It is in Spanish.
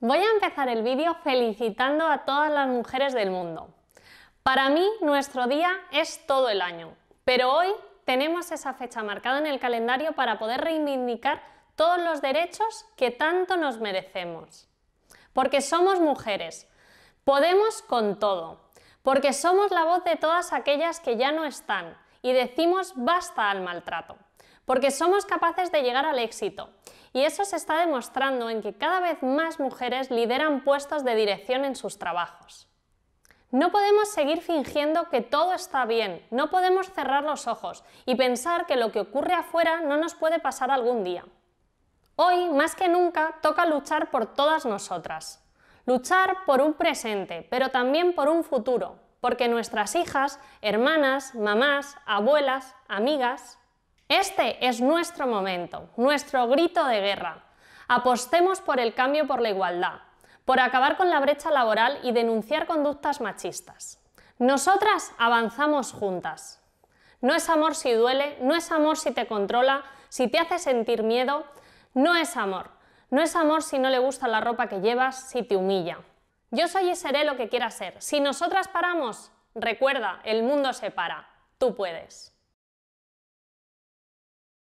Voy a empezar el vídeo felicitando a todas las mujeres del mundo. Para mí, nuestro día es todo el año, pero hoy tenemos esa fecha marcada en el calendario para poder reivindicar todos los derechos que tanto nos merecemos. Porque somos mujeres, podemos con todo, porque somos la voz de todas aquellas que ya no están y decimos basta al maltrato porque somos capaces de llegar al éxito. Y eso se está demostrando en que cada vez más mujeres lideran puestos de dirección en sus trabajos. No podemos seguir fingiendo que todo está bien, no podemos cerrar los ojos y pensar que lo que ocurre afuera no nos puede pasar algún día. Hoy, más que nunca, toca luchar por todas nosotras. Luchar por un presente, pero también por un futuro, porque nuestras hijas, hermanas, mamás, abuelas, amigas, este es nuestro momento, nuestro grito de guerra. Apostemos por el cambio por la igualdad, por acabar con la brecha laboral y denunciar conductas machistas. Nosotras avanzamos juntas. No es amor si duele, no es amor si te controla, si te hace sentir miedo, no es amor. No es amor si no le gusta la ropa que llevas, si te humilla. Yo soy y seré lo que quiera ser. Si nosotras paramos, recuerda, el mundo se para. Tú puedes.